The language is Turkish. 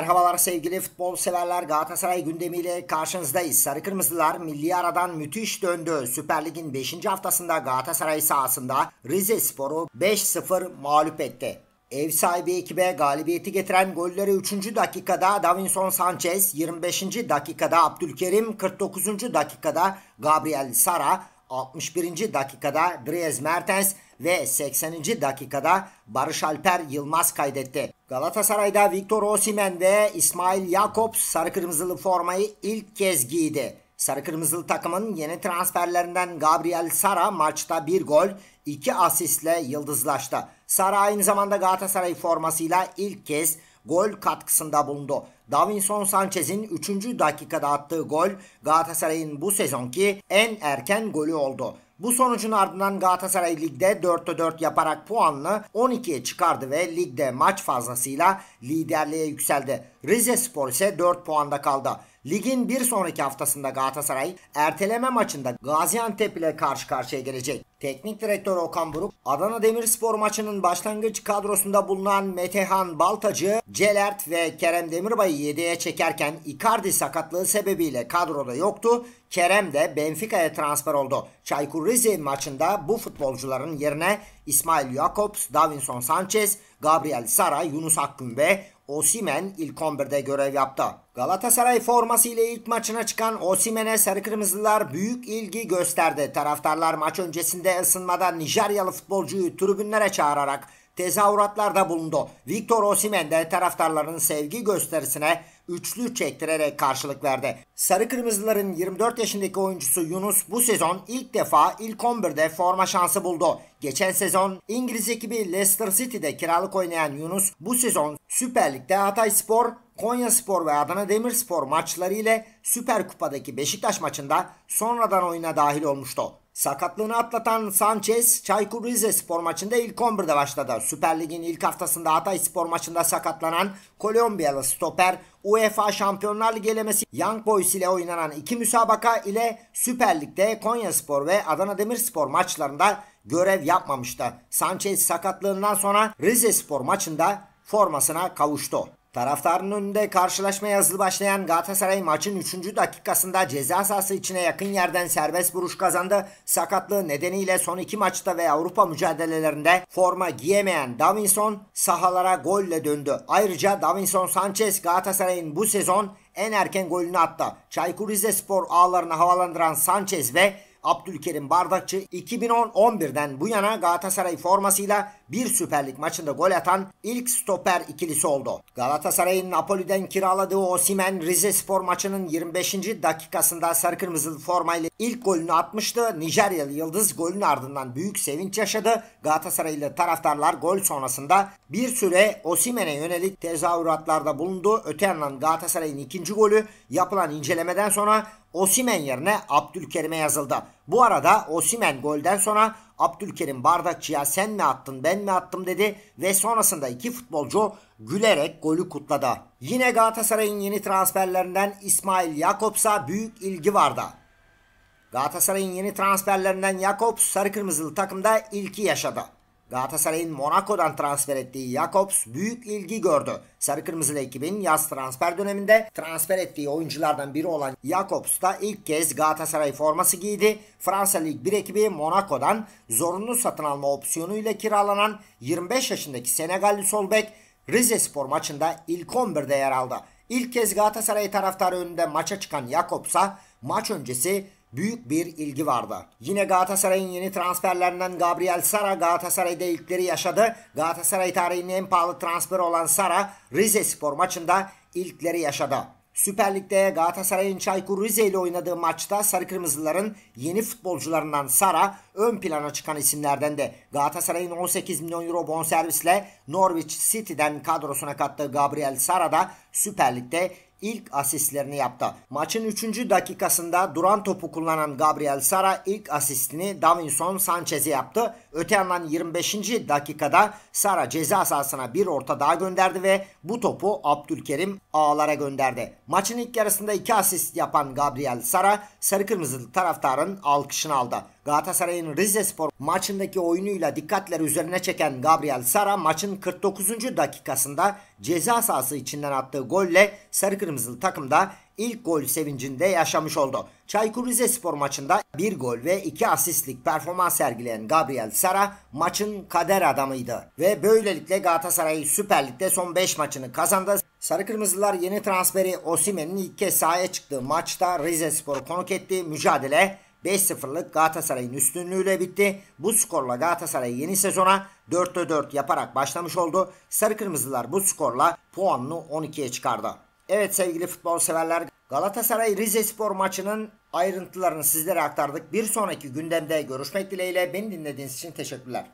Merhabalar sevgili futbol severler Galatasaray gündemiyle karşınızdayız. Sarı Kırmızılar milli aradan müthiş döndü. Süper Lig'in 5. haftasında Galatasaray sahasında Rize Spor'u 5-0 mağlup etti. Ev sahibi ekibe galibiyeti getiren golleri 3. dakikada Davinson Sanchez, 25. dakikada Abdülkerim, 49. dakikada Gabriel Sara, 61. dakikada Dries Mertens, ve 80. dakikada Barış Alper Yılmaz kaydetti. Galatasaray'da Victor Osimen ve İsmail Yakup sarı kırmızılı formayı ilk kez giydi. Sarı Kırmızılı takımın yeni transferlerinden Gabriel Sara maçta bir gol, iki asistle yıldızlaştı. Sara aynı zamanda Galatasaray formasıyla ilk kez gol katkısında bulundu. Davinson Sanchez'in 3. dakikada attığı gol Galatasaray'ın bu sezonki en erken golü oldu. Bu sonucun ardından Galatasaray ligde 4'te 4 yaparak puanlı 12'ye çıkardı ve ligde maç fazlasıyla liderliğe yükseldi. Rize Spor ise 4 puanda kaldı. Ligin bir sonraki haftasında Galatasaray erteleme maçında Gaziantep ile karşı karşıya gelecek. Teknik direktör Okan Buruk, Adana Demirspor maçının başlangıç kadrosunda bulunan Metehan Baltacı, Celert ve Kerem Demirbay'ı yedeye çekerken Icardi sakatlığı sebebiyle kadroda yoktu. Kerem de Benfica'ya transfer oldu. Çaykur Rize maçında bu futbolcuların yerine İsmail Jakobs, Davinson Sanchez, Gabriel Sara, Yunus Akgün ve Osimen ilk 11'de görev yaptı. Galatasaray forması ile ilk maçına çıkan Osimen'e sarı kırmızılar büyük ilgi gösterdi. Taraftarlar maç öncesinde ısınmada Nijeryalı futbolcuyu tribünlere çağırarak tezahüratlarda bulundu. Victor Osimhen de taraftarların sevgi gösterisine üçlü çektirerek karşılık verdi. Sarı Kırmızıların 24 yaşındaki oyuncusu Yunus bu sezon ilk defa ilk 11'de forma şansı buldu. Geçen sezon İngiliz ekibi Leicester City'de kiralık oynayan Yunus bu sezon Süper Lig'de Hatay Spor, Konya Spor ve Adana Demirspor maçları ile Süper Kupa'daki Beşiktaş maçında sonradan oyuna dahil olmuştu. Sakatlığını atlatan Sanchez Çaykur Rizespor maçında ilk 11'de başladı. Süper Lig'in ilk haftasında Hatay Spor maçında sakatlanan Kolombiyalı stoper UEFA Şampiyonlar Ligi elemesi Young Boys ile oynanan iki müsabaka ile Süper Lig'de Konyaspor ve Adana Demirspor maçlarında görev yapmamıştı. Sanchez sakatlığından sonra Rizespor maçında formasına kavuştu. Taraftarın önünde karşılaşmaya yazılı başlayan Galatasaray maçın 3. dakikasında ceza sahası içine yakın yerden serbest vuruş kazandı. Sakatlığı nedeniyle son 2 maçta ve Avrupa mücadelelerinde forma giyemeyen Davinson sahalara golle döndü. Ayrıca Davinson Sanchez Galatasaray'ın bu sezon en erken golünü attı. Çaykur Rizespor ağlarını havalandıran Sanchez ve Abdülkerim Bardakçı 2010-11'den bu yana Galatasaray formasıyla bir Süper Lig maçında gol atan ilk stoper ikilisi oldu. Galatasaray'ın Napoli'den kiraladığı Osimen Rize Spor maçının 25. dakikasında sarı kırmızılı formayla ilk golünü atmıştı. Nijeryalı Yıldız golün ardından büyük sevinç yaşadı. Galatasaraylı taraftarlar gol sonrasında bir süre Osimen'e yönelik tezahüratlarda bulundu. Öte yandan Galatasaray'ın ikinci golü yapılan incelemeden sonra Osimen yerine Abdülkerim'e yazıldı. Bu arada Osimen golden sonra Abdülkerim Bardakçı'ya sen mi attın ben mi attım dedi ve sonrasında iki futbolcu gülerek golü kutladı. Yine Galatasaray'ın yeni transferlerinden İsmail Yakops'a büyük ilgi vardı. Galatasaray'ın yeni transferlerinden Yakops sarı kırmızılı takımda ilki yaşadı. Galatasaray'ın Monaco'dan transfer ettiği Jakobs büyük ilgi gördü. Sarı Kırmızılı ekibin yaz transfer döneminde transfer ettiği oyunculardan biri olan Jakobs da ilk kez Galatasaray forması giydi. Fransa Lig 1 ekibi Monaco'dan zorunlu satın alma opsiyonuyla kiralanan 25 yaşındaki Senegalli Solbek Rize Spor maçında ilk 11'de yer aldı. İlk kez Galatasaray taraftarı önünde maça çıkan Jakobs'a maç öncesi büyük bir ilgi vardı. Yine Galatasaray'ın yeni transferlerinden Gabriel Sara Galatasaray'da ilkleri yaşadı. Galatasaray tarihinin en pahalı transferi olan Sara Rize Spor maçında ilkleri yaşadı. Süper Lig'de Galatasaray'ın Çaykur Rize ile oynadığı maçta Sarı Kırmızıların yeni futbolcularından Sara ön plana çıkan isimlerden de Galatasaray'ın 18 milyon euro bonservisle Norwich City'den kadrosuna kattığı Gabriel Sara da Süper Lig'de ilk asistlerini yaptı. Maçın 3. dakikasında duran topu kullanan Gabriel Sara ilk asistini Davinson Sanchez'e yaptı. Öte yandan 25. dakikada Sara ceza sahasına bir orta daha gönderdi ve bu topu Abdülkerim ağlara gönderdi. Maçın ilk yarısında iki asist yapan Gabriel Sara sarı kırmızılı taraftarın alkışını aldı. Galatasaray'ın Rize Spor maçındaki oyunuyla dikkatleri üzerine çeken Gabriel Sara maçın 49. dakikasında ceza sahası içinden attığı golle sarı kırmızılı takımda ilk gol sevincinde yaşamış oldu. Çaykur Rizespor maçında bir gol ve iki asistlik performans sergileyen Gabriel Sara maçın kader adamıydı. Ve böylelikle Galatasaray Süper Lig'de son 5 maçını kazandı. Sarı Kırmızılar yeni transferi Osimen'in ilk kez sahaya çıktığı maçta Rizespor'u konuk etti. Mücadele 5-0'lık Galatasaray'ın üstünlüğüyle bitti. Bu skorla Galatasaray yeni sezona 4 4 yaparak başlamış oldu. Sarı Kırmızılar bu skorla puanını 12'ye çıkardı. Evet sevgili futbol severler Galatasaray Rize Spor maçının ayrıntılarını sizlere aktardık. Bir sonraki gündemde görüşmek dileğiyle beni dinlediğiniz için teşekkürler.